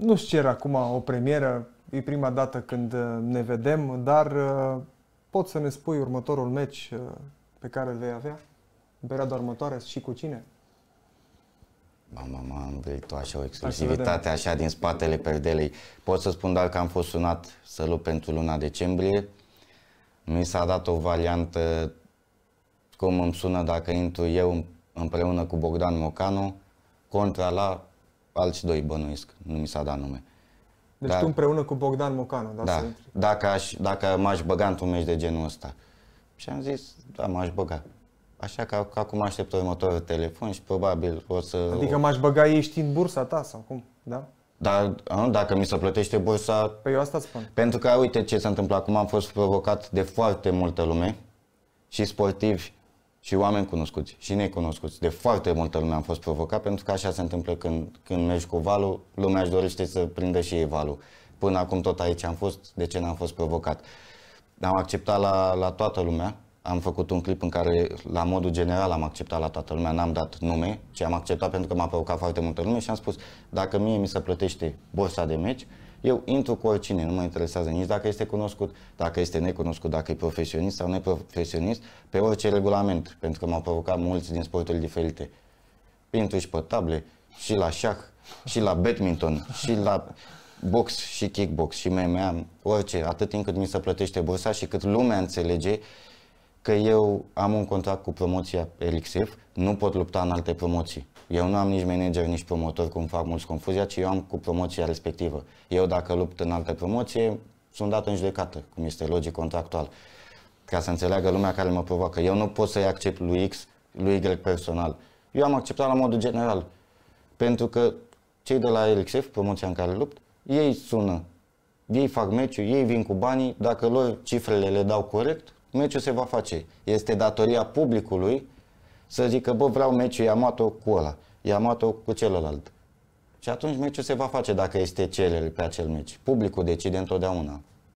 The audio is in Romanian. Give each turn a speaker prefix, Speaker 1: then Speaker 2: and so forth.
Speaker 1: Nu-ți cer acum o premieră, e prima dată când uh, ne vedem, dar uh, poți să ne spui următorul meci uh, pe care îl vei avea? În perioada următoare și cu cine?
Speaker 2: Mama, mama, am vrei tu așa o exclusivitate, așa din spatele perdelei. Pot să spun doar că am fost sunat să lupt pentru luna decembrie. Mi s-a dat o variantă cum îmi sună dacă intru eu împreună cu Bogdan Mocanu contra la alți doi bănuiesc, nu mi s-a dat nume. Deci Dar, tu
Speaker 1: împreună cu Bogdan Mocanu, da? da
Speaker 2: dacă, aș, dacă m-aș băga într-un meci de genul ăsta. Și am zis, da, m-aș băga. Așa că, că acum aștept următorul telefon și probabil o să... Adică m-aș
Speaker 1: băga ei știind bursa ta sau cum, da?
Speaker 2: Dar nu, dacă mi se plătește bursa...
Speaker 1: Păi eu asta spun.
Speaker 2: Pentru că uite ce s-a întâmplat acum, am fost provocat de foarte multă lume și sportivi și oameni cunoscuți și necunoscuți. De foarte multă lume am fost provocat pentru că așa se întâmplă când, când mergi cu valul, lumea își dorește să prindă și ei valul. Până acum tot aici am fost, de ce n-am fost provocat? Am acceptat la, la toată lumea, am făcut un clip în care la modul general am acceptat la toată lumea, n-am dat nume, ci am acceptat pentru că m-a provocat foarte multă lume și am spus dacă mie mi se plătește bursa de meci, eu intru cu oricine, nu mă interesează nici dacă este cunoscut, dacă este necunoscut, dacă e profesionist sau neprofesionist, pe orice regulament, pentru că m-au provocat mulți din sporturi diferite. Intru și pe table, și la șah, și la badminton, și la box și kickbox și MMA, orice, atât timp cât mi se plătește bursa și cât lumea înțelege că eu am un contract cu promoția Elixir, nu pot lupta în alte promoții. Eu nu am nici manager, nici promotor, cum fac mulți confuzia, ci eu am cu promoția respectivă. Eu dacă lupt în alte promoție, sunt dat în judecată, cum este logic contractual. Ca să înțeleagă lumea care mă provoacă. Eu nu pot să-i accept lui X, lui Y personal. Eu am acceptat la modul general. Pentru că cei de la LXF, promoția în care lupt, ei sună, ei fac meciul, ei vin cu banii, dacă lor cifrele le dau corect, meciul se va face. Este datoria publicului să zică, bă, vreau meciul, i-am luat-o cu ăla, i-am luat-o cu celălalt. Și atunci meciul se va face dacă este cerere pe acel meci. Publicul decide întotdeauna.